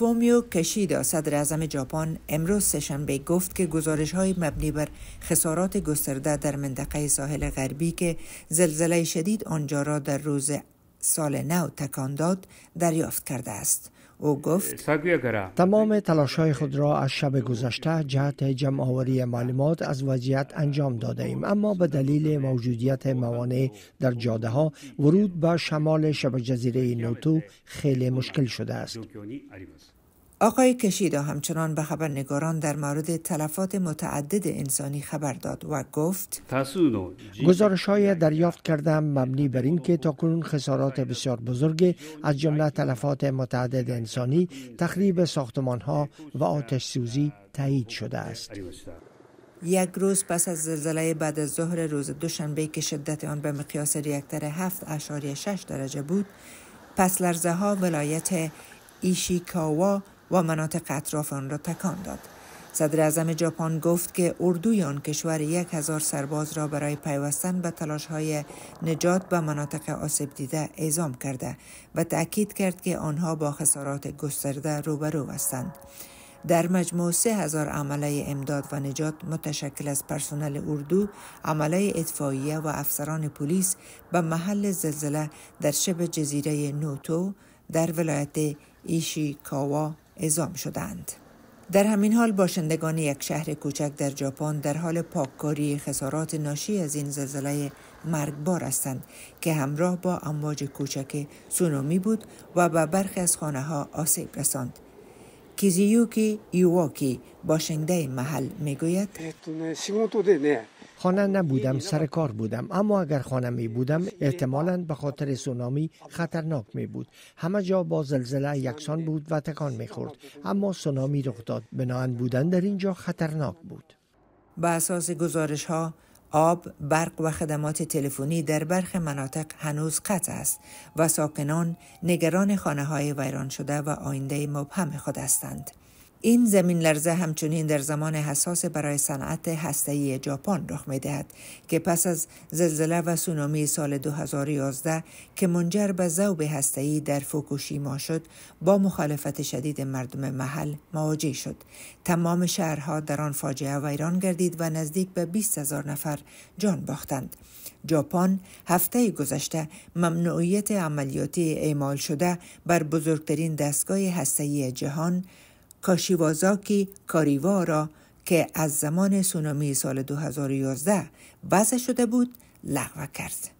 فومیو کشیدا صدر اعظم ژاپن امروز سهشنبه گفت که گزارش های مبنی بر خسارات گسترده در منطقه ساحل غربی که زلزله شدید آنجا را در روز سال نو تکان داد دریافت کرده است او گفت تمام های خود را از شب گذشته جهت جمع آوری معلومات از وضعیت انجام داده ایم اما به دلیل موجودیت موانع در جاده ها ورود به شمال شبه جزیره نوتو خیلی مشکل شده است آقای کشیدا همچنان به خبرنگاران در مورد تلفات متعدد انسانی خبر داد و گفت گزارش های دریافت کردم مبنی بر اینکه کنون خسارات بسیار بزرگی از جمله تلفات متعدد انسانی تخریب ساختمان ها و آتش سوزی تایید شده است یک روز پس از زلزله بعد از ظهر روز دوشنبه که شدت آن به مقیاس ریاکتر 7.6 درجه بود پس لرزه ها ولایت ایشیکاوا و مناطق اطراف آن را تکان داد. صدر اعظم ژاپن گفت که اردوی آن کشور یک هزار سرباز را برای پیوستن به تلاش های نجات به مناطق آسیب دیده اعزام کرده و تأکید کرد که آنها با خسارات گسترده روبرو هستند. در مجموع سه هزار عمله امداد و نجات متشکل از پرسنل اردو، عمله اطفاییه و افسران پلیس به محل زلزله در شب جزیره نوتو در ولایت ایشیکاوا اعزام شدند. در همین حال باشندگان یک شهر کوچک در ژاپن در حال پاککاری خسارات ناشی از این زلزله مرگبار هستند که همراه با امواج کوچک سونامی بود و به برخی از خانه ها آسیب رساند. کیزیوکی یواکی باشنده محل میگوید خانه نبودم سر کار بودم اما اگر خانه می بودم احتمالا به خاطر سونامی خطرناک می بود همه جا با زلزله یکسان بود و تکان می خورد اما سونامی رخ داد بناهن بودن در اینجا خطرناک بود به اساس گزارش ها آب، برق و خدمات تلفنی در برخ مناطق هنوز قطع است و ساکنان نگران خانه های ویران شده و آینده مبهم خود هستند. این زمین لرزه همچنین در زمان حساس برای صنعت هسته‌ای ژاپن رخ دهد که پس از زلزله و سونامی سال 2011 که منجر به زوب هسته‌ای در فوکوشیما شد با مخالفت شدید مردم محل مواجه شد تمام شهرها در آن فاجعه ویران گردید و نزدیک به 20 هزار نفر جان باختند ژاپن هفته گذشته ممنوعیت عملیاتی اعمال شده بر بزرگترین دستگاه هسته‌ای جهان کاشیوازاکی کاریوا را که از زمان سونامی سال 2011 وضع شده بود لغو کرد.